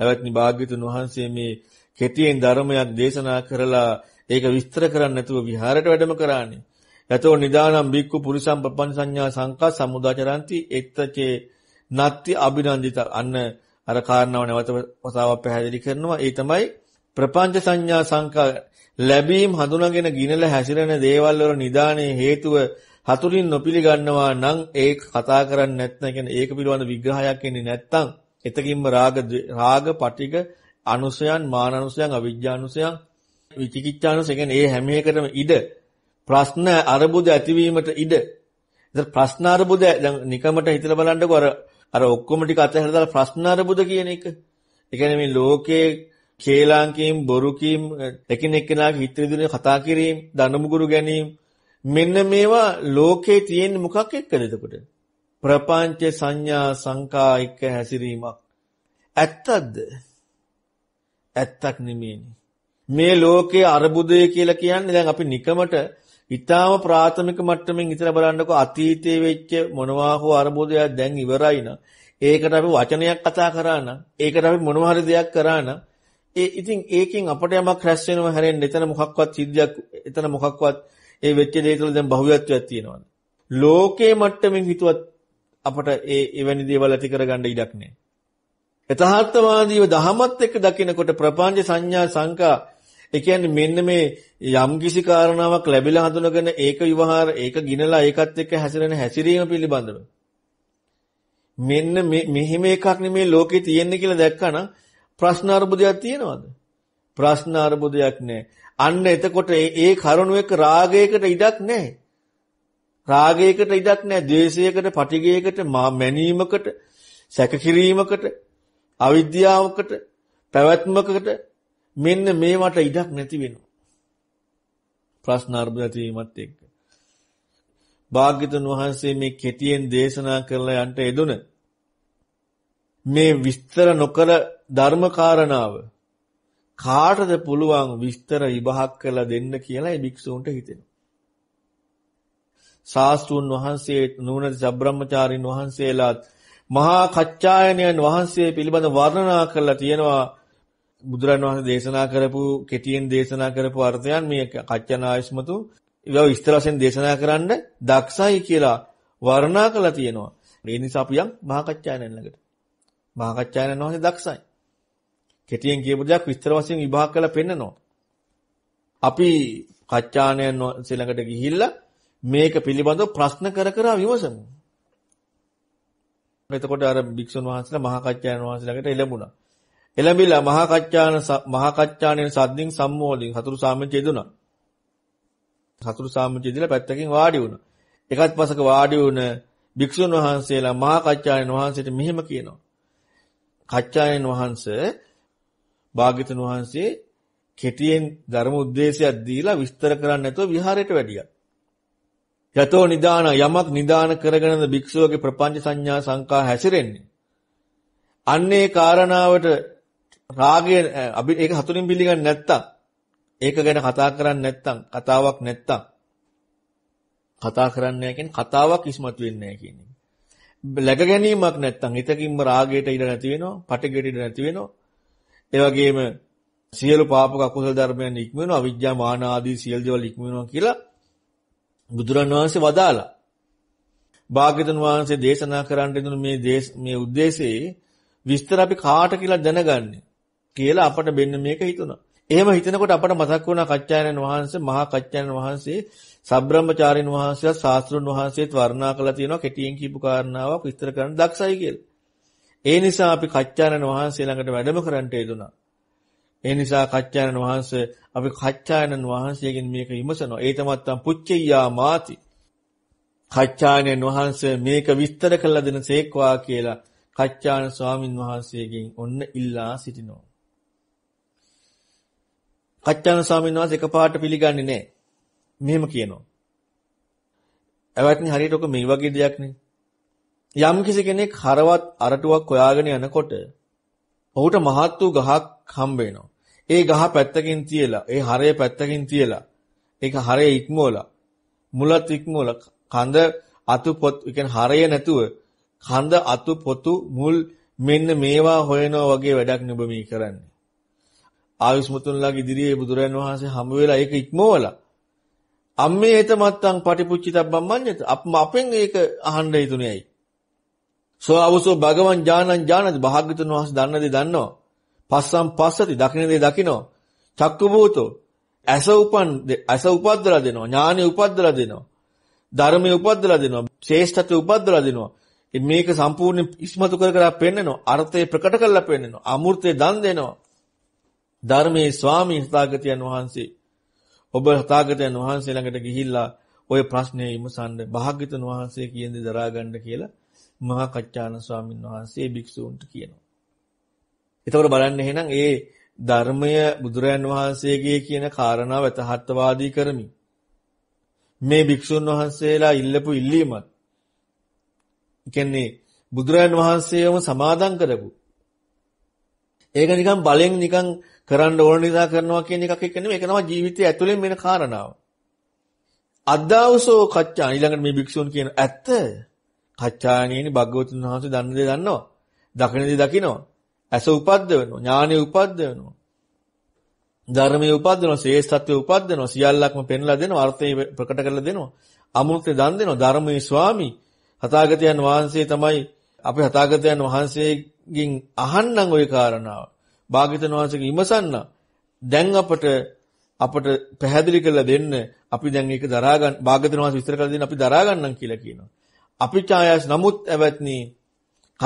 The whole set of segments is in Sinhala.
නැවැත්නි භාග්‍යතුන් වහන්සේ මේ කෙටියෙන් ධර්මයක් දේශනා කරලා ඒක විස්තර කරන්නේ නැතුව විහාරයට වැඩම කරානේ. යතෝ නිදානම් බික්කු පුරිසම් පපං සංඥා සංකා සමුදාචරಂತಿ එත්තචේ නත්ති අභිනන්දිත අන්න අර කාරණාව නැවත වතාවක් පැහැදිලි කරනවා ඒ තමයි ප්‍රපංච සංඥා සංකා ලැබීම් හඳුනාගෙන ගිනල හැසිරෙන දේවල් වල නිදානේ හේතුව හතුරින් නොපිලිගන්නවා නම් ඒක කතා කරන්නේ නැත්නම් කියන්නේ ඒක පිළිබඳ විග්‍රහයක් එන්නේ නැත්නම් එතකින්ම රාග රාග පටිග අනුසයන් මානනුසයන් අවිජ්ජානුසයන් විචිකිච්ඡානුසයන් කියන්නේ ඒ හැම එකටම ඉඩ ප්‍රශ්න අරබුද ඇතිවීමට ඉඩ ඉතින් ප්‍රශ්න අරබුද දැන් නිකමට හිතලා බලන්නකෝ අර අර ඔක්කොම ටික අතහැරලා දාලා ප්‍රශ්න අරබුද කියන එක ඒ කියන්නේ මේ ලෝකයේ කේලාංකීම් බොරුකීම් එකිනෙකනාගේ හිත විදිනේ කතා කිරීම දනමුගුරු ගැනීම මෙන්න මේවා ලෝකේ තියෙන මොකක් එක්කද එතකොට ප්‍රපංච සංඥා සංකා එක්ක හැසිරීමක් ඇත්තක්ද ඇත්තක් නෙමෙයිනේ මේ ලෝකයේ අරුබුදය කියලා කියන්නේ දැන් අපි නිකමට ඊටාම ප්‍රාථමික මට්ටමින් ඉතර බලන්නකො අතීතයේ වෙච්ච මොනවා හෝ අරුබුදයක් දැන් ඉවරයි න ะ ඒකට අපි වචනයක් කතා කරා නම් ඒකට අපි මොනවා හරි දෙයක් කරා නම් ඒ ඉතින් ඒකෙන් අපට යමක් රැස් වෙනව හැරෙන්න එතන මොකක්වත් සිද්ධියක් එතන මොකක්වත් ඒ වෙච්ච දේ තුළ දැන් බහුවත්වයක් තියෙනවා ලෝකයේ මට්ටමින් හිතුවත් අපට ඒ එවැනි දේවල් ඇති කරගන්න ඉඩක් නැහැ. යථාර්ථවාදීව දහමත් එක්ක දකිනකොට ප්‍රපංච සංඥා සංකා ඒ කියන්නේ මෙන්න මේ යම් කිසි කාරණාවක් ලැබිලා හඳුනගෙන ඒක විවහාර ඒක ගිනලා ඒකත් එක්ක හැසිරෙන හැසිරීම පිළිබඳව මෙන්න මෙහෙම එකක් නෙමේ ලෝකේ තියෙන්නේ කියලා දැක්කනම් ප්‍රශ්න අර්බුදයක් තියෙනවද? ප්‍රශ්න අර්බුදයක් නැහැ. අන්න එතකොට ඒ කරුණු එක්ක රාගයකට ඉඩක් නැහැ. රාගයකට ඉඩක් නැහැ. ද්වේෂයකට, පටිගයකට, මැනීමකට, සැකකිරීමකට, අවිද්‍යාවකට, පැවැත්මකට මෙන්න මේවට ඉඩක් නැති වෙනවා. ප්‍රශ්න අර්බුදතිවීමත් එක්ක. භාග්‍යතුන් වහන්සේ මේ කෙටියෙන් දේශනා කරලා යන්ට එදුන මේ විස්තර නොකර ධර්මකාරණාව කාටද පුළුවන් විස්තර විභාග කරලා දෙන්න කියලා ඒ භික්ෂූන්ට හිතෙනවා. ශාස්තුන් වහන්සේ නුවණ සබ්‍රහ්මචාරින් වහන්සේලාත් මහා කච්චායනයන් වහන්සේ පිළිබඳ වර්ණනා කරලා තියෙනවා බුදුරන් වහන්සේ දේශනා කරපු කෙටියෙන් දේශනා කරපු අර්ථයන් මේ කච්චන ආයස්මතු ඒවා විස්තර වශයෙන් දේශනා කරන්න දක්ෂයි කියලා වර්ණනා කරලා තියෙනවා. ඒ නිසා අපි යම් මහා කච්චායනන් ළඟට. මහා කච්චායනන් වහන්සේ දක්ෂයි. කෙටියෙන් කියපු දයක් විස්තර වශයෙන් විභාග කරලා පෙන්නනවා. අපි කච්චායනන් ළඟට ගිහිල්ලා මේක පිළිබඳව ප්‍රශ්න කර කර විමසමු. එතකොට අර භික්ෂුන් වහන්සේලා මහා කච්චායන වහන්සේලාට එළඹුණා. එළඹිලා මහා කච්චායන මහා කච්චායන සද්දින් සම්මෝලින් සතුරු සාමච්චය දුනා. සතුරු සාමච්චය දීලා පැත්තකින් වාඩි වුණා. එකත් පසක වාඩි වුණ භික්ෂුන් වහන්සේලා මහා කච්චායන වහන්සේට මෙහෙම කියනවා. කච්චායන වහන්සේ භාග්‍යතුන් වහන්සේ කෙටියෙන් ධර්ම උද්දේශයක් දීලා විස්තර කරන්නේ නැතුව විහාරයට වැඩියා. යතෝ නිදාන යමක් නිදාන කරගෙනද භික්ෂුවගේ ප්‍රපංච සංඥා සංකා හැසිරෙන්නේ. අන්නේ කාරණාවට රාගය අපි ඒක හතුරින් පිළිගන්නේ නැත්තම් ඒක ගැන කතා කරන්නේ නැත්තම් කතාවක් නැත්තම් කතා කරන්නේ නැහැ කියන්නේ කතාවක් ඉස්මතු වෙන්නේ නැහැ කියන්නේ. läග ගැනීමක් නැත්තම් හිතකින්ම රාගයට ඉඩ නැති වෙනවා, පටිඝයට ඉඩ නැති වෙනවා. ඒ වගේම සියලු පාපක අකුසල ධර්මයන් ඉක්ම වෙනවා, අවිජ්ජා මාන ආදී සියලු දේවල් ඉක්ම වෙනවා කියලා බුදුරන් වහන්සේ වදාලා. භාග්‍යතුන් වහන්සේ දේශනා කරන්න දෙන මේ මේ ಉದ್ದೇಶේ විස්තර අපි කාට කියලා දැනගන්නේ කියලා අපට මෙන්න මේක හිතුණා. එහෙම හිතනකොට අපට මතක් වුණා කච්චායනන් වහන්සේ මහා කච්චායනන් වහන්සේ සබ්‍රහ්මචාරින් වහන්සේලා ශාස්ත්‍රුන් වහන්සේත් වර්ණනා කළා තියෙනවා කෙටියෙන් කියපු කාරණාවක් විස්තර කරන්න දක්ෂයි කියලා. ඒ නිසා අපි කච්චායනන් වහන්සේ ළඟට වැඩම කරන්නට යෙදුණා. ඒ නිසා කච්චායනන් වහන්සේ අපි කච්චායනන් වහන්සේගෙන් මේක විමසනවා. ඒ තමත්තම් පුච්චියා මාති. කච්චායනන් වහන්සේ මේක විස්තර කළ දෙන සේක්වා කියලා කච්චාන ස්වාමින් වහන්සේගෙන් ඔන්න ඉල්ලා සිටිනවා. කච්චාන ස්වාමින් වහන්සේ එකපාරට පිළිගන්නේ නැහැ. මෙහෙම කියනවා. එවත්නි හරියට ඔක මේ වගේ දෙයක් නේ. යම් කිසි කෙනෙක් හරවත් අරටුවක් හොයාගෙන යනකොට ඔහුට මහත් වූ ගහක් හම්බ වෙනවා. ඒ ගහ පැත්තකින් තියලා, ඒ හරය පැත්තකින් තියලා, ඒක හරය ඉක්මවලා, මුලත් ඉක්මවලා, කඳ අතු පොත්, කියන්නේ හරය නැතුව කඳ අතු පොතු මුල් මෙන්න මේවා හොයනවා වගේ වැඩක් නෙඹ මේ කරන්නේ. ආයුෂ්මතුන්ලාගේ ඉදිරියේ බුදුරයන් වහන්සේ හැම වෙලා ඒක ඉක්මවලා අම්මේ ඒත මත්තං පටිපුච්චිතබ්බම් මඤ්ඤත අපම අපෙන් ඒක අහන්න යුතුනේ ඇයි සෝ අවසෝ භගවන් ඥානං ඥානද භාග්‍යතුන් වහන්සේ දන්න දේ දන්නවා පස්සම් පස්සති දකින දේ දකිනවා. චක්කු භූතෝ ඇස උපන් ඇස උපද්දලා දෙනවා. ඥානෙ උපද්දලා දෙනවා. ධර්මයේ උපද්දලා දෙනවා. ශේෂ්ඨත්වය උපද්දලා දෙනවා. මේක සම්පූර්ණ ඉස්මතු කර කර පෙන්නනවා. අර්ථය ප්‍රකට කරලා පෙන්නනවා. අමූර්තේ දන් දෙනවා. ධර්මයේ ස්වාමීන් තථාගතයන් වහන්සේ ඔබ තථාගතයන් වහන්සේ ළඟට ගිහිල්ලා ඔය ප්‍රශ්නේ විමසන්න භාග්‍යතුන් වහන්සේ කියන දේ දරා ගන්න කියලා මහා කච්චාන ස්වාමින් වහන්සේ භික්ෂූන්ට කියනවා. එතකොට බලන්න එහෙනම් ඒ ධර්මය බුදුරයන් වහන්සේගේ කියන කාරණාව යථාර්ථවාදී කරමි. මේ භික්ෂුන් වහන්සේලා ඉල්ලපු ඉල්ලීමත් කියන්නේ බුදුරයන් වහන්සේවම සමාදන් කරපු. ඒක නිකන් බලෙන් නිකන් කරන්න ඕන නිසා කරනවා කියන එකක් එක්ක නෙමෙයි. ඒක තමයි ජීවිතයේ ඇතුළෙන් වෙන කාරණාව. අද්දාවසෝ කච්චාන ඊළඟට මේ භික්ෂුන් කියන ඇත්ත කච්චායනේනි භගවතුන් වහන්සේ දන්න දේ දන්නවා. දකින දේ දකිනවා. ඇස උපද්දවනවා, ඥානෙ උපද්දවනවා. ධර්මයේ උපද්දනවා, ශ්‍රේෂ්ඨත්වයේ උපද්දනවා, සියල්ලක්ම පෙන්ලා දෙනවා, අර්ථය ප්‍රකට කරලා දෙනවා. අමෘතේ දන් දෙනවා ධර්මයේ ස්වාමි. තථාගතයන් වහන්සේ තමයි අපේ තථාගතයන් වහන්සේගෙන් අහන්නම් ওই කාරණාව. භාග්‍යතුන් වහන්සේගෙන් ඉමසන්න. දැන් අපට අපට පැහැදිලි කරලා දෙන්න අපි දැන් ඒක දරා ගන්න භාග්‍යතුන් වහන්සේ විස්තර කරලා දෙන්න අපි දරා ගන්නම් කියලා කියනවා. අපි ඡායස් නමුත් ඇවත්නි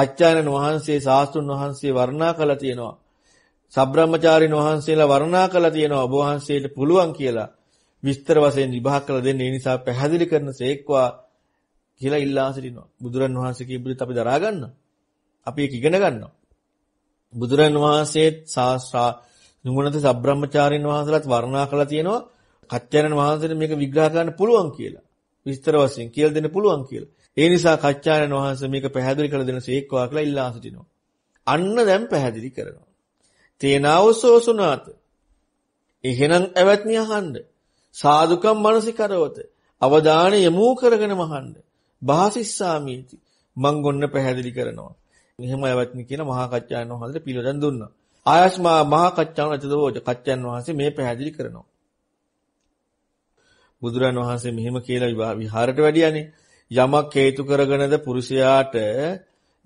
කච්චායනන් වහන්සේ සාස්තුන් වහන්සේ වර්ණනා කළා තියෙනවා. සබ්‍රාහ්මචාරින් වහන්සේලා වර්ණනා කළා තියෙනවා ඔබ වහන්සේට පුළුවන් කියලා විස්තර වශයෙන් විභාග කළ දෙන්න ඒ නිසා පැහැදිලි කරන සේක්වා කියලා ඉල්ලා සිටිනවා. බුදුරන් වහන්සේ කියපු අපි දරා ගන්නවා. අපි ඒක ඉගෙන ගන්නවා. බුදුරන් වහන්සේත් ශාස්ත්‍රා නුගුණත සබ්‍රාහ්මචාරින් වහන්සේලාත් වර්ණනා කළා තියෙනවා කච්චයන්න් වහන්සේට මේක විග්‍රහ කරන්න පුළුවන් කියලා. විස්තර වශයෙන් කියලා දෙන්න පුළුවන් කියලා. ඒ නිසා කච්චායන වහන්සේ මේක පැහැදිලි කළ දෙන සීක්වා කියලා ඉල්ලා සිටිනවා. අන්න දැන් පැහැදිලි කරනවා. තේනාවසෝසුනාත. එහෙනම් ඇවැත්නි අහන්න. සාදුකම් මානසිකරවත. අවධානය යොමු කරගෙනම අහන්න. භාසිස්සාමීති. මං ගොන්න පැහැදිලි කරනවා. මෙහෙම ඇවැත්නි කියන මහා කච්චායන වහන්සේට පිළිවෙලෙන් දුන්නා. ආයස්මා මහා කච්චායන චදෝජ කච්චායන වහන්සේ මේ පැහැදිලි කරනවා. බුදුරන් වහන්සේ මෙහෙම කියලා විහාරයට වැඩියානේ යමක් හේතු කරගෙනද පුරුෂයාට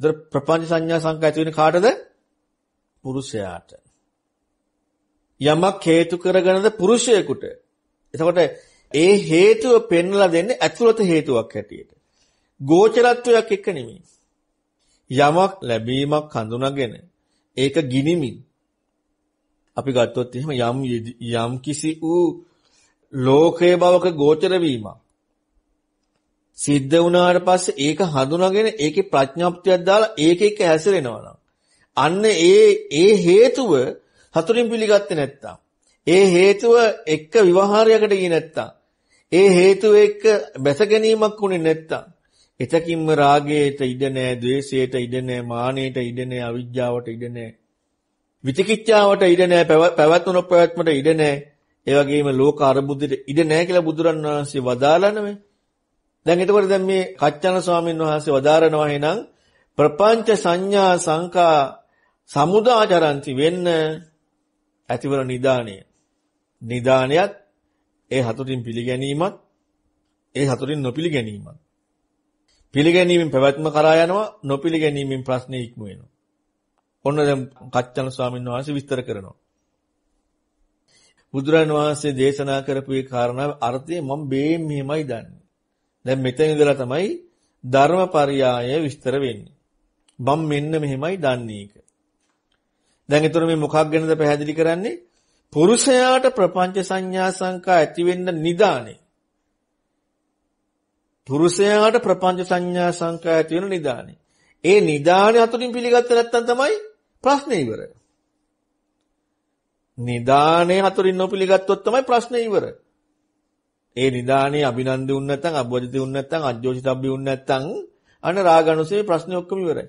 දර ප්‍රපංච සංඥා සංකා ඇති වෙන්නේ කාටද? පුරුෂයාට. යමක් හේතු කරගෙනද පුරුෂයෙකුට. එතකොට ඒ හේතුව පෙන්ලා දෙන්නේ ඇතුළත හේතුවක් හැටියට. ගෝචරත්වයක් එක්ක නෙමෙයි. යමක් ලැබීමක් හඳුනාගෙන ඒක ගිනිමින් අපි ගත්තොත් එහෙම යම් යම් කිසි වූ ලෝකයේ බවක ගෝචර වීමක් සිද්ධ වුණාට පස්සේ ඒක හඳුනාගෙන ඒකේ ප්‍රඥාප්තියක් දාලා ඒක එක්ක හැසිරෙනවා අන්න ඒ ඒ හේතුව හතුරින් පිළිගත්තේ නැත්තම් ඒ හේතුව එක්ක විවහාරයකට ගියේ නැත්තම් ඒ හේතුව එක්ක බැස ගැනීමක් වුණේ නැත්තම් එතකින්ම රාගයට ඉඩ නැහැ, ద్వේෂයට ඉඩ නැහැ, මානයට ඉඩ නැහැ, අවිජ්ජාවට ඉඩ නැහැ. විචිකිච්ඡාවට ඉඩ නැහැ, පැවැත්ම නොපැවැත්මට ඉඩ නැහැ. ඒ වගේම ලෝක අරුබුද්දට ඉඩ නැහැ කියලා බුදුරන් වහන්සේ වදාළනනේ. දැන් එතකොට දැන් මේ කච්චන ස්වාමීන් වහන්සේ වදාරනවා එහෙනම් ප්‍රපංච සංඥා සංකා සමුදාචරಂತಿ වෙන්න ඇතිවන නිදාණය. නිදාණයත් ඒ හතුරින් පිළිගැනීමත් ඒ හතුරින් නොපිළිගැනීමත්. පිළිගැනීමෙන් පැවැත්ම කරා යනවා නොපිළිගැනීමෙන් ප්‍රශ්නේ ඉක්ම වෙනවා. ඔන්න දැන් කච්චන ස්වාමීන් වහන්සේ විස්තර කරනවා. බුදුරන් වහන්සේ දේශනා කරපු ඒ කාරණාවේ අර්ථය මම බේම් මෙහෙමයි දන්නේ. දැන් මෙතන ඉඳලා තමයි ධර්මපරයය විස්තර වෙන්නේ. මම මෙන්න මෙහෙමයි දන්නේ එක. දැන් ඊතර මේ මොකක් ගැනද පැහැදිලි කරන්නේ? පුරුෂයාට ප්‍රපංච සංඥා සංකා ඇති වෙන්න නිදානේ. පුරුෂයාට ප්‍රපංච සංඥා සංකා ඇති වෙන නිදානේ. ඒ නිදානේ අතුලින් පිළිගත්තේ නැත්නම් තමයි ප්‍රශ්නේ ඉවර. නිදානේ අතුලින් නොපිළිගත්තොත් තමයි ප්‍රශ්නේ ඉවර. ඒ නිදානේ අභිනන්දි උන් නැත්නම් අබ්බජිත උන් නැත්නම් අජ්ජෝෂිතබ්බි උන් නැත්නම් අන්න රාගනුසේ ප්‍රශ්නේ ඔක්කොම ඉවරයි.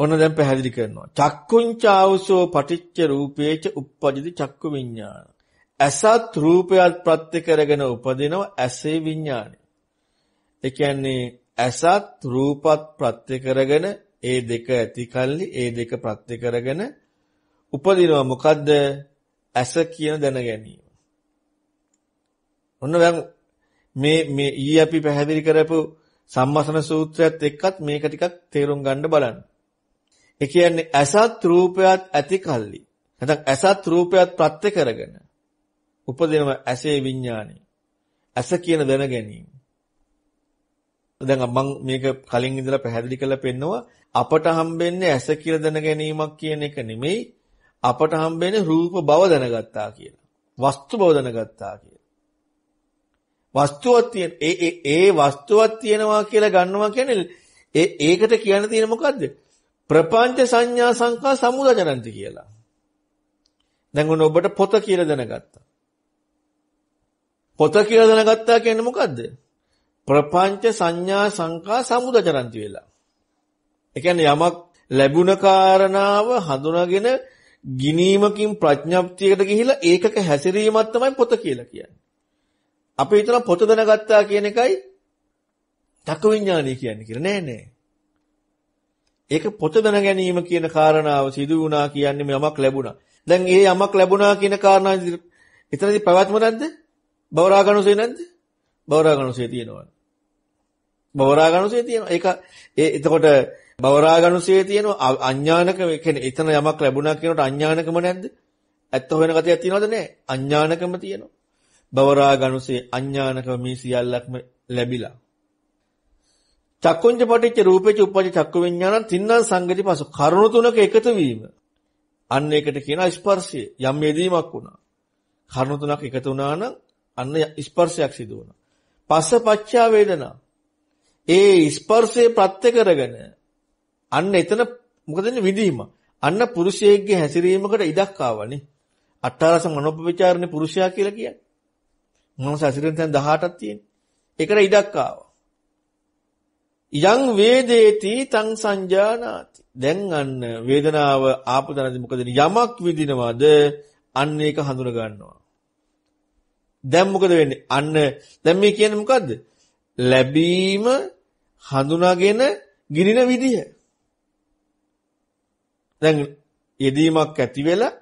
ඔන්න දැන් පැහැදිලි කරනවා. චක්කුංචාවසෝ පටිච්ච රූපේච uppajiti චක්කු විඤ්ඤාණ. ඇසත් රූපයත් ප්‍රත්‍ය කරගෙන උපදිනව ඇසේ විඤ්ඤාණය. ඒ කියන්නේ ඇසත් රූපත් ප්‍රත්‍ය කරගෙන ඒ දෙක ඇති කල්ලි ඒ දෙක ප්‍රත්‍ය කරගෙන උපදිනව මොකද්ද? ඇස කියන දැන ගැනීම. ඔන්න දැන් මේ මේ ඊ අපි පැහැදිලි කරපු සම්මසන සූත්‍රයත් එක්කත් මේක ටිකක් තේරුම් ගන්න බලන්න. ඒ කියන්නේ අසත් රූපයත් ඇති කල්ලි. නැත්නම් අසත් රූපයත් ප්‍රත්‍ය කරගෙන උපදිනව ඇසේ විඥානේ. ඇස කියන දැන ගැනීම. දැන් මම මේක කලින් ඉඳලා පැහැදිලි කරලා පෙන්නවා අපට හම්බෙන්නේ ඇස කියලා දැන ගැනීමක් කියන එක නෙමෙයි අපට හම්බෙන්නේ රූප බව දැනගත්තා කියලා. වස්තු බව දැනගත්තා කියලා. වස්තුවක් තියෙන ඒ ඒ ඒ වස්තුවක් තියෙනවා කියලා ගන්නවා කියන්නේ ඒ ඒකට කියන්න තියෙන මොකද්ද? ප්‍රපංච සංඥා සංකා සමුදජනන්ති කියලා. දැන් ඔන්න ඔබට පොත කියලා දැනගත්තා. පොත කියලා දැනගත්තා කියන්නේ මොකද්ද? ප්‍රපංච සංඥා සංකා සමුදජනන්ති වෙලා. ඒ කියන්නේ යමක් ලැබුණ කාරණාව හඳුනාගෙන ගිනීමකින් ප්‍රඥප්තියකට ගිහිලා ඒකක හැසිරීමක් තමයි පොත කියලා කියන්නේ. අපි හිතන පොත දැනගත්තා කියන එකයි චක්ක විඥානය කියන්නේ කියලා. නෑ නෑ. ඒක පොත දැන ගැනීම කියන කාරණාව සිදු වුණා කියන්නේ යමක් ලැබුණා. දැන් ඒ යමක් ලැබුණා කියන කාරණාව එතනදී පැවැත්ම නැද්ද? බවරාගණුසේ නැද්ද? බවරාගණුසේ තියෙනවා. බවරාගණුසේ තියෙනවා. ඒක ඒ එතකොට බවරාගණුසේ තියෙනවා අඥානක කියන්නේ එතන යමක් ලැබුණා කියනකොට අඥානකම නැද්ද? ඇත්ත හොයන ගතියක් තියෙනවද නැහැ? අඥානකම තියෙනවා. බවරා ගනුසේ අඥානකව මේ සියල්ලක්ම ලැබිලා. චක්කුංජ පටිච්ච රූපේච උපපජ චක්කු විඥානං තින්නම් සංගති පසු කරුණු තුනක එකතු වීම. අන්න ඒකට කියන ස්පර්ශය යම් යෙදීමක් වුණා. කරුණු තුනක් එකතු වුණා නම් අන්න ස්පර්ශයක් සිදු වුණා. පස්ස පච්චා වේදනා. ඒ ස්පර්ශය ප්‍රත්‍ය කරගෙන අන්න එතන මොකද විඳීම. අන්න පුරුෂයෙක්ගේ හැසිරීමකට ඉඩක් ආවනේ. අට්ඨාරස මනෝපවිචාරනේ පුරුෂයා කියලා කියන්නේ. මම සැසිරෙන තැන් 18ක් තියෙනවා. ඒකට ඉඩක් ආවා. යං වේදේති තං සංජානාති. දැන් අන්න වේදනාව ආපු තැනදී මොකද යමක් විඳිනවද අන්න ඒක හඳුන ගන්නවා. දැන් මොකද වෙන්නේ? අන්න දැන් මේ කියන්නේ මොකද්ද? ලැබීම හඳුනාගෙන ගිනින විදිය. දැන් යෙදීමක් ඇති වෙලා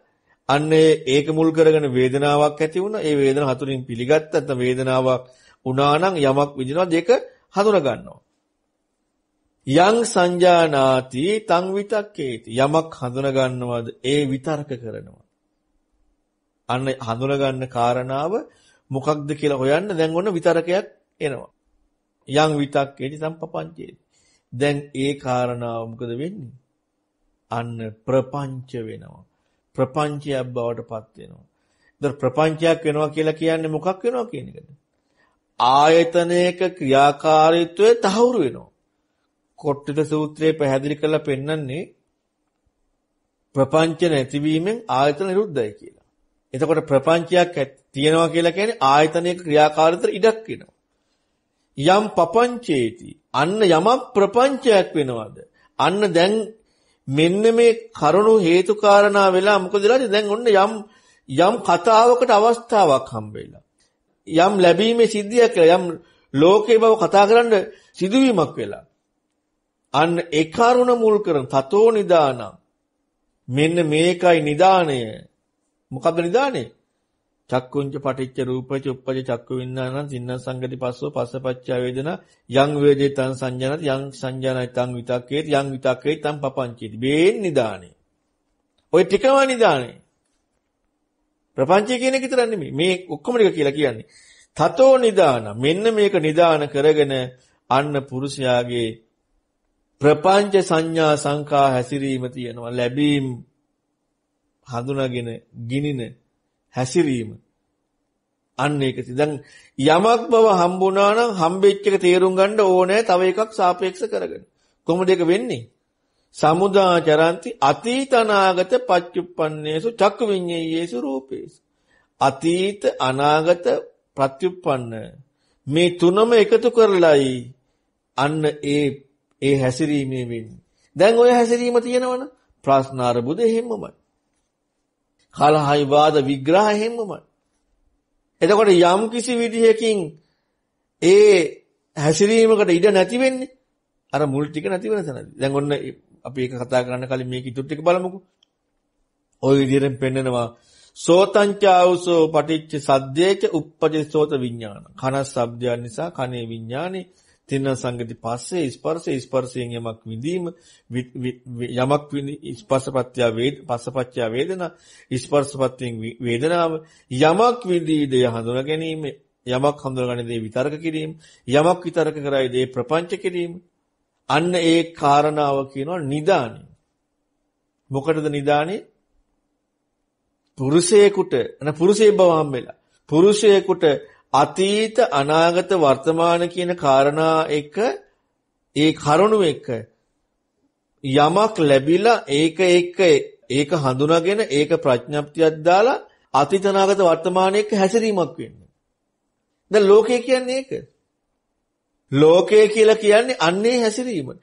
අන්න ඒක මුල් කරගෙන වේදනාවක් ඇති වුණා. ඒ වේදනාව හතුරින් පිළිගත්ත නැත්නම් වේදනාවක් වුණා නම් යමක් විඳිනවා දෙක හඳුන ගන්නවා. යං සංජානාති තං විතක්කේති යමක් හඳුන ගන්නවද ඒ විතර්ක කරනවා. අන්න හඳුන ගන්න කාරණාව මොකක්ද කියලා හොයන්න දැන් ඔන්න විතරකයක් එනවා. යං විතක්කේති සම්පපංචේති. දැන් ඒ කාරණාව මොකද වෙන්නේ? අන්න ප්‍රපංච වෙනවා. ප්‍රපංචයක් බවට පත් වෙනවා. ඒතර ප්‍රපංචයක් වෙනවා කියලා කියන්නේ මොකක් වෙනවා කියන එකද? ආයතනයක ක්‍රියාකාරීත්වය තහවුරු වෙනවා. කොට්ටිත සූත්‍රයේ පැහැදිලි කරලා පෙන්වන්නේ ප්‍රපංච නැතිවීමෙන් ආයතන නිරුද්ධයි කියලා. එතකොට ප්‍රපංචයක් තියෙනවා කියලා කියන්නේ ආයතනයක ක්‍රියාකාරීත්වයට ඉඩක් වෙනවා. යම් පපංචේති අන්න යමක් ප්‍රපංචයක් වෙනවද? අන්න දැන් මෙන්න මේ කරුණු හේතු කාරණා වෙලා මොකද වෙලාද දැන් ඔන්න යම් යම් කතාවකට අවස්ථාවක් හම්බ වෙලා යම් ලැබීමේ සිද්ධියක් කියලා යම් ලෝකේ බව කතා කරන්න සිදුවීමක් වෙලා අන්න ඒ කරුණ මුල් කරන් තතෝ නිදාන මෙන්න මේකයි නිදාණය මොකද්ද නිදාණය චක්කුංච පටිච්ච රූපච උප්පජ චක්කු විඤ්ඤාණං සින්න සංගති පස්සෝ පස්සපච්චා වේදනා යං වේදේ තං සංජනත යං සංජනයි තං විතක්කේති යං විතක්කේති තං පපංචේති බේන් නිදානේ ඔය ටිකම නිදානේ ප්‍රපංචය කියන එක විතරක් නෙමෙයි මේ ඔක්කොම ටික කියලා කියන්නේ තතෝ නිදාන මෙන්න මේක නිදාන කරගෙන අන්න පුරුෂයාගේ ප්‍රපංච සංඥා සංකා හැසිරීම තියෙනවා ලැබීම් හඳුනාගෙන ගිනින හැසිරීම. අන්න ඒක දැන් යමක් බව හම්බුණා නම් හම්බෙච්ච එක තේරුම් ගන්න ඕනේ තව එකක් සාපේක්ෂ කරගෙන. කොහොමද ඒක වෙන්නේ? සමුදාචරಂತಿ අතීතනාගත පච්චුප්පන්නේසු චක්කු විඤ්ඤේයේසු රූපේසු. අතීත අනාගත ප්‍රත්‍යුප්පන්න මේ තුනම එකතු කරලයි අන්න ඒ ඒ හැසිරීමේ වෙන්නේ. දැන් ওই හැසිරීම තියෙනවනේ ප්‍රශ්න අරබුද එහෙමමයි. කලහයි වාද විග්‍රහ හැමමයි. එතකොට යම් කිසි විදිහකින් ඒ හැසිරීමකට ඉඩ නැති වෙන්නේ අර මුල් ටික නැති වෙන තැනදී. දැන් ඔන්න අපි ඒක කතා කරන්න කලින් මේක ඉතුරු ටික බලමුකෝ. ওই විදිහෙන් පෙන්නනවා සෝතංචාවුසෝ පටිච්ච සද්දේච උප්පජේ සෝත විඥාන. කන ශබ්දයන් නිසා කනේ විඥානේ තීන සංගති පස්සේ ස්පර්ශ ස්පර්ශයෙන් යමක් විඳීම යමක් ස්පර්ශපත්‍ය වේද පස්සපත්‍ය වේදනා ස්පර්ශපත්‍යෙන් වේදනාව යමක් විඳී දේ හඳුනා ගැනීම යමක් හඳුනාගන්නේ දේ විතර්ක කිරීම යමක් විතර්ක කරයි දේ ප්‍රපංච කිරීම අන්න ඒ කාරණාව කියනවා නිදානි. මොකටද නිදානේ? පුරුෂයෙකුට අන පුරුෂේ බව හම්බෙලා. පුරුෂයෙකුට අතීත අනාගත වර්තමාන කියන කාරණා එක ඒ කරුණු එක යමක් ලැබිලා ඒක එක ඒක හඳුනාගෙන ඒක ප්‍රඥප්තියක් දාලා අතීත අනාගත වර්තමානයක හැසිරීමක් වෙන්නේ. දැන් ලෝකය කියන්නේ ඒක. ලෝකය කියලා කියන්නේ අන්නේ හැසිරීමට.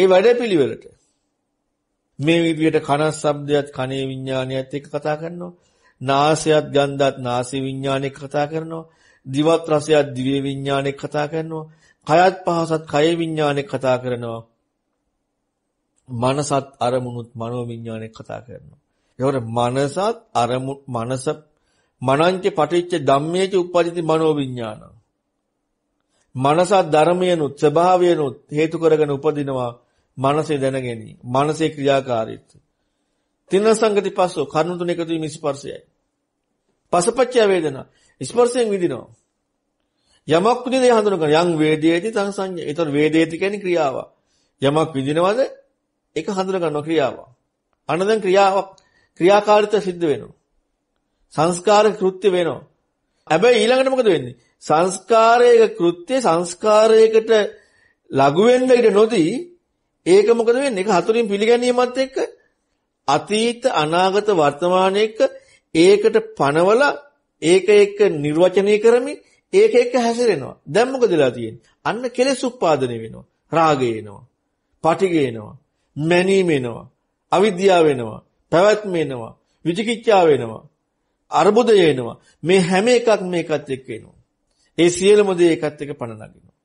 ඒ වැඩපිළිවෙලට. මේ විදිහට කන ශබ්දයත් කනේ විඥානයත් එක්ක කතා කරනවා. නාසයත් ගන්ධත් නාසී විඥානයත් කතා කරනවා. දිවත් රසයත් දිවේ විඥානෙක් කතා කරනවා. කයත් පහසත් කය විඥානෙක් කතා කරනවා. මනසත් අරමුණුත් මනෝ විඥානෙක් කතා කරනවා. ඒකට මනසත් අරමු මනස මනංච පටිච්ච ධම්මේච උපපදිති මනෝ විඥානං. මනසත් ධර්මයනුත් ස්වභාවයනුත් හේතු කරගෙන උපදිනවා මනසේ දැනගැනීම. මනසේ ක්‍රියාකාරීත්වය. තින සංගති පස්සෝ කරුණු තුන එකතු වීම ස්පර්ශයයි. පසපච්චය වේදනා ස්පර්ශයෙන් විඳිනවා. යමක් විඳින දේ හඳුන ගන්න. යම් වේදේති සංසඤ්ඤ. ඒතර වේදේති කියන්නේ ක්‍රියාව. යමක් විඳිනවද? ඒක හඳුන ගන්නවා ක්‍රියාව. අන්න දැන් ක්‍රියාවක් ක්‍රියාකාරීත්වය සිද්ධ වෙනවා. සංස්කාර කෘත්‍ය වෙනවා. හැබැයි ඊළඟට මොකද වෙන්නේ? සංස්කාරයක කෘත්‍ය සංස්කාරයකට ලඝු වෙන්න ඉඩ නොදී ඒක මොකද වෙන්නේ? ඒක හතුරින් පිළිගැනීමත් එක්ක අතීත අනාගත වර්තමාන එක්ක ඒකට පනවලා ඒක එක්ක නිර්වචනය කරමින් ඒක එක්ක හැසිරෙනවා. දැන් මොකදලා තියෙන්නේ? අන්න කෙලෙස් උපාදනය වෙනවා. රාගය එනවා. පටිගය එනවා. මැනීම එනවා. අවිද්‍යාව එනවා. පැවැත්ම එනවා. විචිකිච්ඡාව එනවා. අර්බුදය එනවා. මේ හැම එකක් මේකත් එක්ක එනවා. ඒ සියලුම දේ එකත් එක්ක පණ නගිනවා.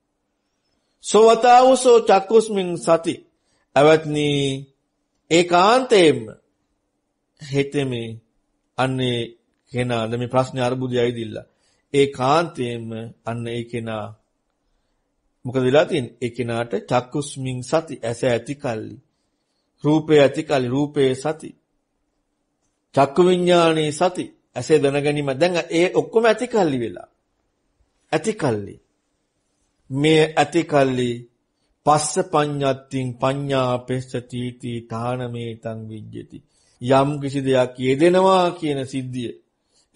සෝවතාවසෝ චක්කුස්මින් සති. අවත්නි ඒකාන්තයෙන්ම හෙතෙමේ අන්නේ කෙනාද මේ ප්‍රශ්නේ අරුබුදයි ඇවිදilla. ඒ කාන්තේම අන්න ඒ කෙනා මොකද වෙලා තියෙන්නේ? ඒ කෙනාට චක්කුස්මින් සති ඇස ඇති කල්ලි. රූපේ ඇති කල්ලි රූපේ සති. චක්කු විඥානේ සති ඇසේ දැන ගැනීම දැන් ඒ ඔක්කොම ඇති කල්ලි වෙලා. ඇති කල්ලි. මේ ඇති කල්ලි පස්ස පඤ්ඤත්තින් පඤ්ඤා පෙස්සති තී තානමේතං විජ්ජති යම් කිසි දෙයක් යෙදෙනවා කියන සිද්ධිය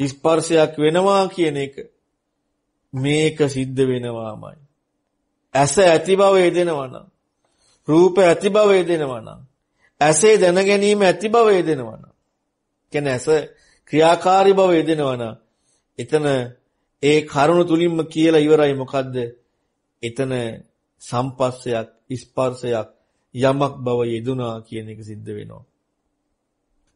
ස්පර්ශයක් වෙනවා කියන එක මේක සිද්ධ වෙනවාමයි. ඇස ඇති බව වේදෙනවනම් රූප ඇති බව වේදෙනවනම් ඇසේ දැන ගැනීම ඇති බව වේදෙනවනම් කියන්නේ ඇස ක්‍රියාකාරී බව වේදෙනවනම් එතන ඒ කරුණ තුලින්ම කියලා ඉවරයි මොකද්ද? එතන සම්පස්සයක් ස්පර්ශයක් යමක් බව යෙදුනා කියන එක සිද්ධ වෙනවා.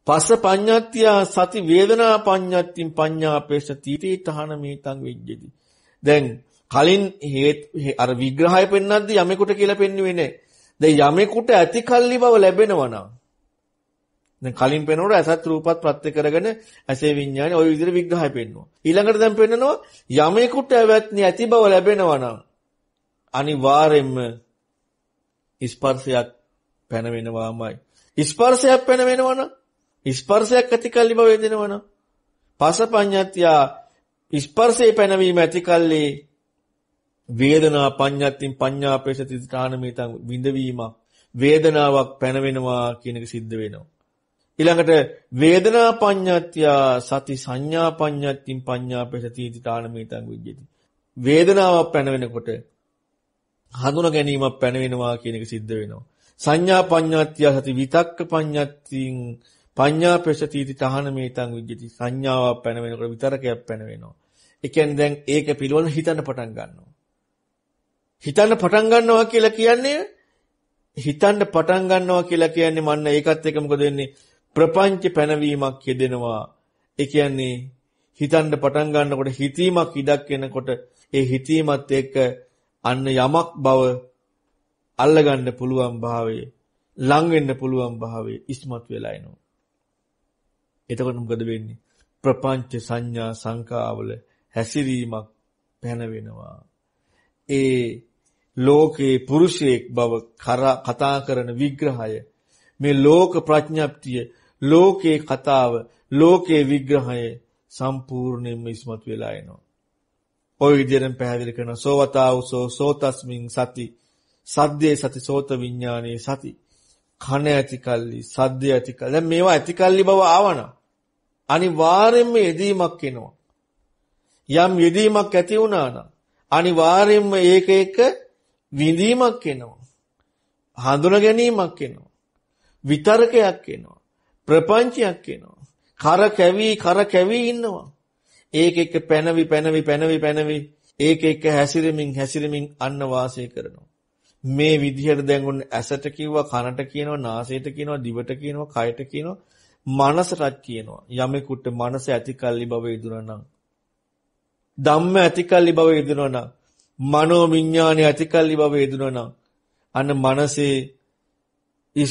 පස පඤ්ඤත්තියා සති වේදනා පඤ්ඤත්තින් පඤ්ඤාපේෂ තීතේ තහන මේතං වෙජ්ජති. දැන් කලින් හේත් අර විග්‍රහය පෙන්වද්දී යමෙකුට කියලා පෙන්වුවේ නැහැ. දැන් යමෙකුට ඇති කල්ලි බව ලැබෙනවා නම් දැන් කලින් පෙනනකොට අසත් රූපත් ප්‍රත්‍ය කරගෙන ඇසේ විඥානේ ওই විදිහට විග්‍රහය පෙන්වනවා. ඊළඟට දැන් පෙන්නනවා යමෙකුට ඇවැත්නි ඇති බව ලැබෙනවා නම් අනිවාර්යෙන්ම ස්පර්ශයක් පැන වෙනවාමයි. ස්පර්ශයක් පැන වෙනවා නම් ස්පර්ශයක් ඇතිකල්ලි බව වේදෙනවනම් පසපඤ්ඤත්‍යා ස්පර්ශේ පැනවීම ඇතිකල්ලි වේදනා පඤ්ඤත්තින් පඤ්ඤාපේශති ත්‍රාණමිතං විඳවීමක් වේදනාවක් පැනවෙනවා කියන එක සිද්ධ වෙනවා ඊළඟට වේදනා පඤ්ඤත්‍යා සති සංඥා පඤ්ඤත්තින් පඤ්ඤාපේශති ත්‍රාණමිතං විජ්ජති වේදනාවක් පැනවෙනකොට හඳුනා ගැනීමක් පැනවෙනවා කියන එක සිද්ධ වෙනවා සංඥා පඤ්ඤාත්‍ය සති විතක්ක පඤ්ඤාත්‍යින් පඤ්ඤා ප්‍රසතිති තහනමේ තං විජ්ජති සංඥාවක් පැන වෙනකොට විතරකයක් පැන වෙනවා. ඒ කියන්නේ දැන් ඒක පිළිවෙල හිතන්න පටන් ගන්නවා. හිතන්න පටන් ගන්නවා කියලා කියන්නේ හිතන්න පටන් ගන්නවා කියලා කියන්නේ මන්න ඒකත් එක මොකද වෙන්නේ? ප්‍රපංච පැනවීමක් යෙදෙනවා. ඒ කියන්නේ හිතන්න පටන් ගන්නකොට හිතීමක් ඉඩක් වෙනකොට ඒ හිතීමත් එක්ක අන්න යමක් බව අල්ලගන්න පුළුවන් භාවයේ ලං වෙන්න පුළුවන් භාවයේ ඉස්මතු වෙලා එනවා. එතකොට මොකද වෙන්නේ? ප්‍රපංච සංඥා සංකාවල හැසිරීමක් පැන වෙනවා. ඒ ලෝකේ පුරුෂයෙක් බව කතා කරන විග්‍රහය මේ ලෝක ප්‍රඥප්තිය ලෝකේ කතාව ලෝකේ විග්‍රහය සම්පූර්ණයෙන්ම ඉස්මතු වෙලා එනවා. ওই විදිහෙන් පැහැදිලි කරන සෝවතාවසෝ සෝතස්මින් සති සද්දේ සති සෝත විඥානේ සති කන ඇතිකල්ලි සද්ද ඇතිකල්ලි දැන් මේවා ඇතිකල්ලි බව ආවනම් අනිවාර්යයෙන්ම යෙදීමක් එනවා යම් යෙදීමක් ඇති වුණා නම් අනිවාර්යයෙන්ම ඒක එක විඳීමක් එනවා හඳුනා ගැනීමක් එනවා විතරකයක් එනවා ප්‍රපංචයක් එනවා කර කැවි කර කැවි ඉන්නවා ඒක එක පැනවි පැනවි පැනවි පැනවි ඒක එක හැසිරෙමින් හැසිරෙමින් අන්න වාසය කරනවා මේ විදිහට දැන් උන් ඇසට කිව්වා කනට කියනවා නාසයට කියනවා දිවට කියනවා කයට කියනවා මනසට කියනවා යමෙකුට මනස ඇතිකල්ලි බව ඉදුණා නම් ධම්ම ඇතිකල්ලි බව ඉදුණා නම් මනෝ විඥාන ඇතිකල්ලි බව ඉදුණා නම් අන්න මනසේ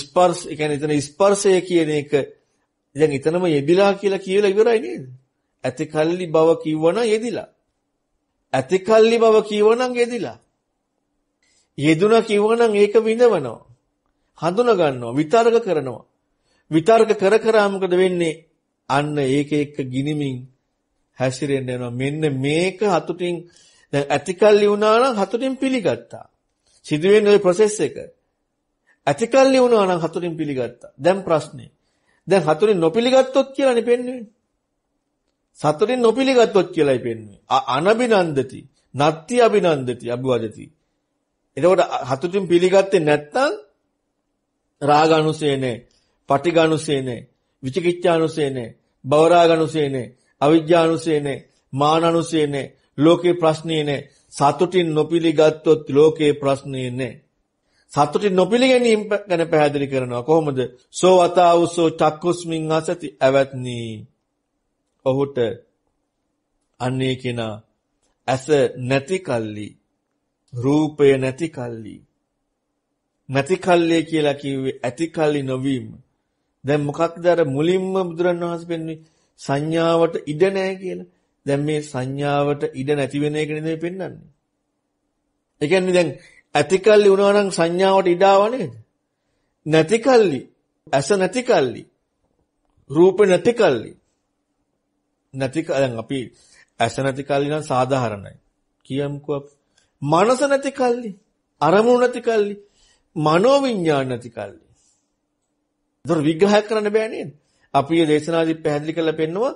ස්පර්ශ ඒ කියන්නේ එතන ස්පර්ශය කියන එක දැන් එතනම යෙදිලා කියලා කියලා ඉවරයි නේද ඇතිකල්ලි බව කිව්වනම් යෙදිලා ඇතිකල්ලි බව කිව්වනම් යෙදිලා යෙදුන කිව්වනම් ඒක විඳවනවා. හඳුන ගන්නවා, විතරක කරනවා. විතරක කර කරා මොකද වෙන්නේ? අන්න ඒක එක්ක ගිනිමින් හැසිරෙන්න යනවා. මෙන්න මේක හතුටින් දැන් ඇතිකල්ලි වුණා නම් හතුටින් පිළිගත්තා. සිදුවෙන ওই process එක. ඇතිකල්ලි වුණා නම් හතුටින් පිළිගත්තා. දැන් ප්‍රශ්නේ. දැන් හතුටින් නොපිළිගත්තොත් කියලානේ පෙන්වන්නේ. සතුටින් නොපිළිගත්තොත් කියලායි පෙන්වන්නේ. අනබිනන්දති, නත්ති අබිනන්දති, අභිවදති. එතකොට හතුටින් පිළිගත්තේ නැත්නම් රාගානුසයනේ, පටිඝානුසයනේ, විචිකිච්ඡානුසයනේ, බවරාගානුසයනේ, අවිජ්ජානුසයනේ, මානනුසයනේ, ලෝකේ ප්‍රශ්නේනේ සතුටින් නොපිළිගත්තොත් ලෝකේ ප්‍රශ්නේනේ සතුටින් නොපිළිගැනීම ගැන පැහැදිලි කරනවා කොහොමද සෝ වතාවුසෝ චක්කුස්මින් අසති ඇවත්නි ඔහුට අන්නේ කෙනා ඇස නැති කල්ලි රූපය නැති කල්ලි නැති කල්ලි කියලා කිව්වේ ඇති කල්ලි නොවීම. දැන් මොකක්ද අර මුලින්ම බුදුරණවහන්සේ පෙන්වන්නේ සංඥාවට ඉඩ නැහැ කියලා. දැන් මේ සංඥාවට ඉඩ නැති වෙන එක නෙමෙයි පෙන්වන්නේ. ඒ කියන්නේ දැන් ඇති කල්ලි වුණා නම් සංඥාවට ඉඩාව නේද? නැති කල්ලි, ඇස නැති කල්ලි, රූප නැති කල්ලි. නැති දැන් අපි ඇස නැති කල්ලි නම් සාධාරණයි. කියමුකෝ අපි මනස නැති කල්ලි අරමුණු නැති කල්ලි මනෝ විඥාන නැති කල්ලි. දොර විග්‍රහ කරන්න බෑ නේද? අපි මේ දේශනාදී පැහැදිලි කරලා පෙන්නවා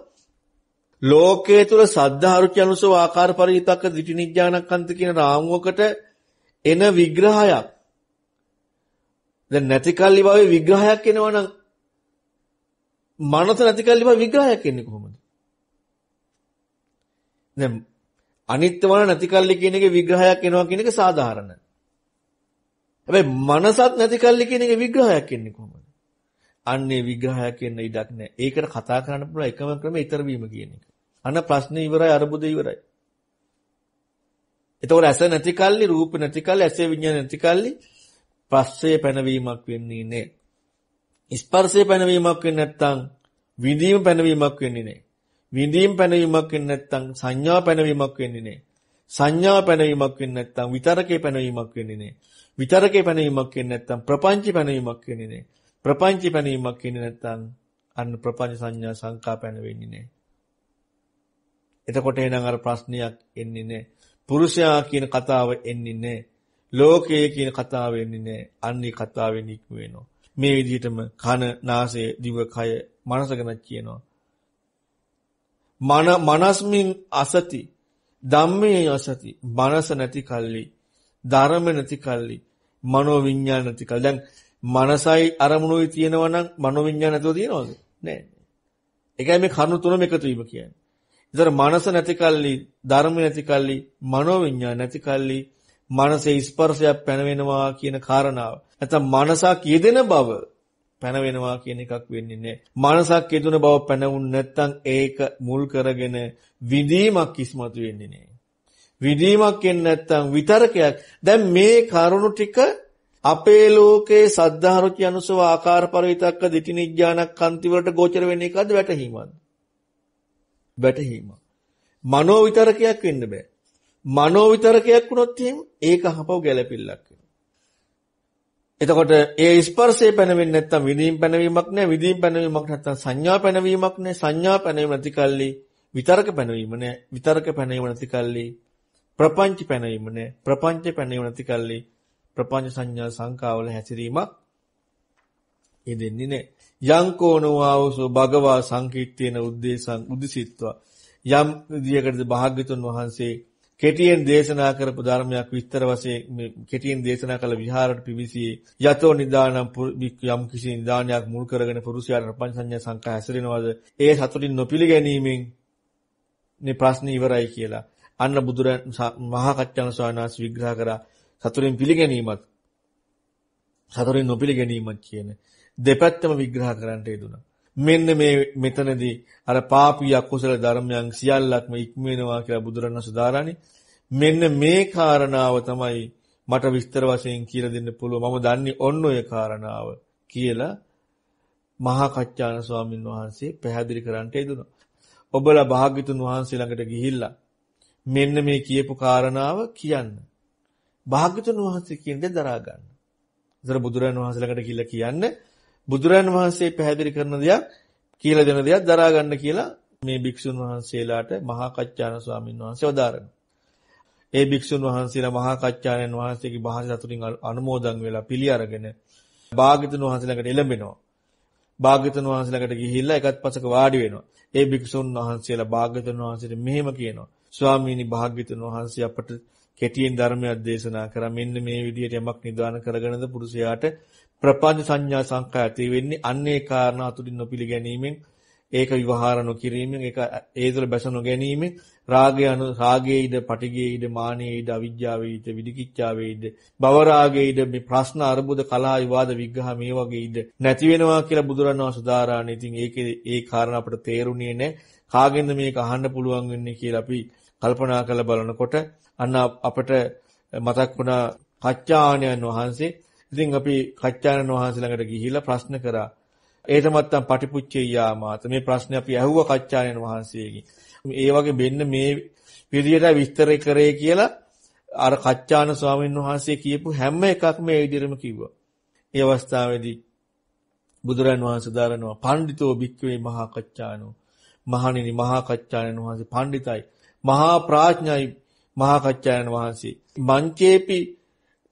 ලෝකයේ තුල සද්ධාරුචි අනුසව ආකාර පරිවිතක්ක දිටි නිඥානකන්ත කියන රාමුවකට එන විග්‍රහයක්. දැන් නැති කල්ලි භාවයේ විග්‍රහයක් එනවනම් මනස නැති කල්ලි භාවයේ විග්‍රහයක් එන්නේ කොහොමද? දැන් අනිත්‍ය වන නැතිකල්ලි කියන එකේ විග්‍රහයක් එනවා කියන එක සාධාරණ. හැබැයි මනසත් නැතිකල්ලි කියන එකේ විග්‍රහයක් එන්නේ කොහොමද? අන්නේ විග්‍රහයක් එන්න ඉඩක් නැහැ. ඒකට කතා කරන්න පුළුවන් එකම ක්‍රමය ඊතර වීම කියන එක. අන ප්‍රශ්නේ ඉවරයි අරුබුද ඉවරයි. එතකොට ඇස නැතිකල්ලි රූප නැතිකල්ලි ඇසේ විඤ්ඤාණ නැතිකල්ලි පස්සේ පැනවීමක් වෙන්නේ නැහැ. ස්පර්ශය පැනවීමක් වෙන්නේ නැත්නම් විඳීම පැනවීමක් වෙන්නේ නැහැ. විඳීම් පැනවීමක් වෙන්නේ නැත්නම් සංඥා පැනවීමක් වෙන්නේ නැහැ. සංඥා පැනවීමක් වෙන්නේ නැත්නම් විතරකේ පැනවීමක් වෙන්නේ නැහැ. විතරකේ පැනවීමක් වෙන්නේ නැත්නම් ප්‍රපංච පැනවීමක් වෙන්නේ නැහැ. ප්‍රපංච පැනවීමක් වෙන්නේ නැත්නම් අන්න ප්‍රපංච සංඥා සංකා පැනවෙන්නේ නැහැ. එතකොට එනං අර ප්‍රශ්නයක් එන්නේ නැහැ. පුරුෂයා කියන කතාව එන්නේ නැහැ. ලෝකය කියන කතාව එන්නේ නැහැ. අන්නේ කතාවෙන් ඉක්ම වෙනවා. මේ විදිහටම කන, නාසය, දිව, කය, මනස ගැන කියනවා. මන මනස්මින් අසති ධම්මේ අසති මනස නැති කල්ලි ධර්ම නැති කල්ලි මනෝ විඥාන නැති කල්ලි දැන් මනසයි අරමුණුයි තියෙනවා නම් මනෝ විඥාන නැතුව තියෙනවද නෑ ඒකයි මේ කරුණු තුනම එකතු වීම කියන්නේ ඉතර මනස නැති කල්ලි ධර්ම නැති කල්ලි මනෝ විඥාන නැති කල්ලි මනසේ ස්පර්ශයක් පැනවෙනවා කියන කාරණාව නැත්නම් මනසා කියදෙන බව පැන වෙනවා කියන එකක් වෙන්නේ නැහැ. මනසක් යෙදුන බව පැනුන් නැත්නම් ඒක මුල් කරගෙන විඳීමක් ඉස්මතු වෙන්නේ නැහැ. විඳීමක් එන්නේ නැත්නම් විතරකයක්. දැන් මේ කරුණු ටික අපේ ලෝකේ සද්ධාරුචි අනුසව ආකාර පරිවිතක්ක දිටිනිඥානක් කන්ති වලට ගෝචර වෙන එකද වැටහීමක්ද? වැටහීම. මනෝ විතරකයක් වෙන්න බෑ. මනෝ විතරකයක් වුණොත් එහෙම ඒක හපව ගැළපෙල්ලක් වෙනවා. එතකොට ඒ ස්පර්ශය පැනවෙන්නේ නැත්නම් විඳීම් පැනවීමක් නැහැ විඳීම් පැනවීමක් නැත්නම් සංඥා පැනවීමක් නැහැ සංඥා පැනවීම නැති කල්ලි විතරක පැනවීම නැහැ විතරක පැනවීම නැති කල්ලි ප්‍රපංච පැනවීම නැහැ ප්‍රපංච පැනවීම නැති කල්ලි ප්‍රපංච සංඥා සංකාවල හැසිරීමක් යෙදෙන්නේ නැහැ යං කෝනවාවසෝ භගවා සංකීර්තේන උද්දේශං උද්දිසිත්වා යම් විදියකටද භාග්‍යතුන් වහන්සේ කෙටියෙන් දේශනා කරපු ධර්මයක් විස්තර වශයෙන් කෙටියෙන් දේශනා කළ විහාරට පිවිසී යතෝ නිදානම් යම් කිසි නිදානයක් මුල් කරගෙන පුරුෂයාට පංචසඤ්ඤා සංකා හැසිරෙනවද ඒ සතුටින් නොපිළගැනීමෙන් මේ ප්‍රශ්නේ ඉවරයි කියලා අන්න බුදුරන් මහා කච්චන ස්වාමීන් විග්‍රහ කරා සතුටින් පිළිගැනීමත් සතුටින් නොපිළගැනීමත් කියන දෙපැත්තම විග්‍රහ කරන්නට යෙදුණා මෙන්න මේ මෙතනදී අර පාපී අකුසල ධර්මයන් සියල්ලක්ම ඉක්මනවා කියලා බුදුරණස් දාරානේ මෙන්න මේ කාරණාව තමයි මට විස්තර වශයෙන් කියලා දෙන්න පුළුවන් මම දන්නේ ඔන්න ඔය කාරණාව කියලා මහා කච්චාන ස්වාමීන් වහන්සේ පැහැදිලි කරන්නට යෙදුණා. ඔබලා භාග්‍යතුන් වහන්සේ ළඟට ගිහිල්ලා මෙන්න මේ කියපු කාරණාව කියන්න. භාග්‍යතුන් වහන්සේ කියන දේ දරා ගන්න. ඉතර බුදුරණන් වහන්සේ ළඟට ගිහිල්ලා කියන්නේ බුදුරන් වහන්සේ පැහැදිලි කරන දෙයක් කියලා දෙන දෙයක් දරා ගන්න කියලා මේ භික්ෂුන් වහන්සේලාට මහා කච්චාන ස්වාමීන් වහන්සේ වදාරනවා. ඒ භික්ෂුන් වහන්සේලා මහා කච්චායන් වහන්සේගේ භාෂා සතුටින් අනුමෝදන් වෙලා පිළි අරගෙන භාග්‍යතුන් වහන්සේ ළඟට එළඹෙනවා. භාග්‍යතුන් වහන්සේ ළඟට ගිහිල්ලා එකත් පසක වාඩි වෙනවා. ඒ භික්ෂුන් වහන්සේලා භාග්‍යතුන් වහන්සේට මෙහෙම කියනවා. ස්වාමීනි භාග්‍යතුන් වහන්සේ අපට කෙටියෙන් ධර්මයක් දේශනා කරා. මෙන්න මේ විදිහට යමක් නිදාන කරගෙනද පුරුෂයාට ප්‍රපංච සංඥා සංකා ඇති වෙන්නේ අන්නේ කාරණා අතුලින් නොපිළිගැනීමෙන් ඒක විවහාර නොකිරීමෙන් ඒක ඒ තුළ බැස නොගැනීමෙන් රාගය අනු රාගයේද පටිගයේද මානයේද අවිජ්ජාවේද විදිකිච්ඡාවේද බවරාගයේද මේ ප්‍රශ්න අරුබුද කලා විවාද විග්‍රහ මේ වගේද නැති වෙනවා කියලා බුදුරණන් වහන්සේ දාරානේ. ඉතින් ඒකේ ඒ කාරණා අපිට තේරුණේ නැහැ. කාගෙන්ද මේක අහන්න පුළුවන් වෙන්නේ කියලා අපි කල්පනා කරලා බලනකොට අන්න අපට මතක් වුණා කච්චාණන් වහන්සේ ඉතින් අපි කච්චානන වහන්සේ ළඟට ගිහිල්ලා ප්‍රශ්න කරා. ඒකට මත්තම් පටිපුච්චෙයියා මාත මේ ප්‍රශ්නේ අපි ඇහුවා කච්චානන වහන්සේගෙන්. ඒ වගේ මෙන්න මේ විදියට විස්තර කරේ කියලා අර කච්චාන ස්වාමීන් වහන්සේ කියපු හැම එකක්ම මේ විදිහටම කිව්වා. ඒ අවස්ථාවේදී බුදුරන් වහන්සේ දාරනවා පඬිතෝ භික්ඛවේ මහා කච්චානෝ මහණෙනි මහා කච්චායන වහන්සේ පඬිතයි මහා ප්‍රඥයි මහා කච්චායන වහන්සේ මංචේපි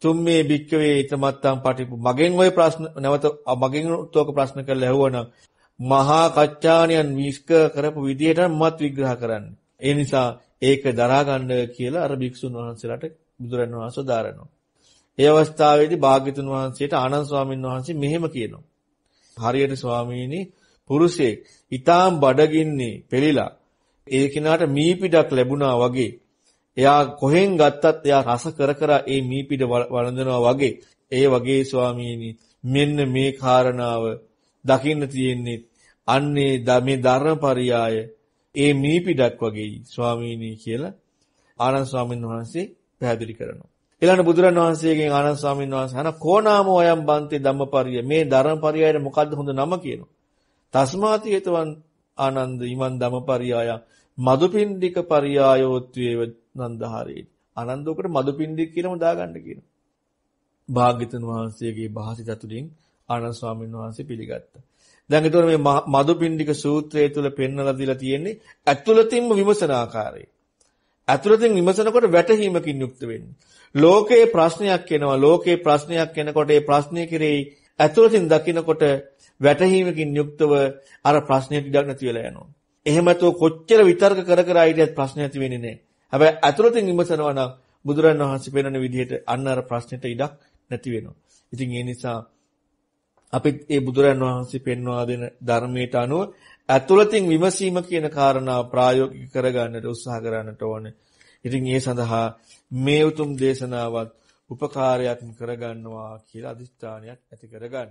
තුම්මේ භික්කවේ ඊතමත්තම් පටිපු මගෙන් ওই ප්‍රශ්න නැවත මගෙන් උත්තෝක ප්‍රශ්න කරලා ඇහුවනම් මහා කච්චාණියන් විස්ක කරපු විදිහට මත් විග්‍රහ කරන්න. ඒ නිසා ඒක දරා ගන්න කියලා අර භික්ෂුන් වහන්සේලාට බුදුරන් වහන්සේ දාරනවා. ඒ අවස්ථාවේදී භාග්‍යතුන් වහන්සේට ආනන්ද ස්වාමීන් වහන්සේ මෙහෙම කියනවා. හරියට ස්වාමීනි පුරුෂයෙක් ඊටාම් බඩගින්නේ පෙළිලා ඒ කිනාට මීපිඩක් ලැබුණා වගේ එයා කොහෙන් ගත්තත් එයා රස කර කර ඒ මීපිඩ වළඳනවා වගේ ඒ වගේ ස්වාමීනි මෙන්න මේ කාරණාව දකින්න තියෙන්නේ අන්නේ මේ ධර්මපරියාය ඒ මීපිඩක් වගේයි ස්වාමීනි කියලා ආනන්ද ස්වාමීන් වහන්සේ පැහැදිලි කරනවා ඊළඟ බුදුරන් වහන්සේගෙන් ආනන්ද ස්වාමීන් වහන්සේ අන කොනාමෝ අයම් බන්ති ධම්මපරිය මේ ධර්මපරියායට මොකද්ද හොඳ නම කියනවා තස්මාති හේතවන් ආනන්ද ඊමන් ධම්මපරියාය මදුපිණ්ඩික පරියායෝත්වේව නන්දහරේටි. අනන්දෝකට මදුපිණ්ඩික කියලාම දාගන්න කියනවා. භාග්‍යතුන් වහන්සේගේ භාසිත අතුරින් ආනන්ද ස්වාමීන් වහන්සේ පිළිගත්තා. දැන් ඒතකොට මේ මදුපිණ්ඩික සූත්‍රය තුල පෙන්වලා දීලා තියෙන්නේ ඇතුළතින්ම විමසන ආකාරය. ඇතුළතින් විමසනකොට වැටහීමකින් යුක්ත වෙන්නේ. ලෝකේ ප්‍රශ්නයක් එනවා. ලෝකේ ප්‍රශ්නයක් එනකොට ඒ ප්‍රශ්නය කෙරෙහි ඇතුළතින් දකිනකොට වැටහීමකින් යුක්තව අර ප්‍රශ්නයට ඉඩක් නැති වෙලා යනවා. එහෙමතෝ කොච්චර විතර්ක කර කර හිටියත් ප්‍රශ්න ඇති වෙන්නේ නැහැ. හැබැයි අතුලතින් විමසනවා නම් බුදුරන් වහන්සේ පෙන්වන විදිහට අන්න අර ප්‍රශ්නෙට ඉඩක් නැති වෙනවා. ඉතින් ඒ නිසා අපි මේ බුදුරන් වහන්සේ පෙන්වා දෙන ධර්මයට අනුව අතුලතින් විමසීම කියන කාරණාව ප්‍රායෝගික කරගන්නට උත්සාහ කරන්නට ඕනේ. ඉතින් ඒ සඳහා මේ උතුම් දේශනාවත් උපකාරයක් කරගන්නවා කියලා අදිස්ථානයක් ඇති කරගන්න.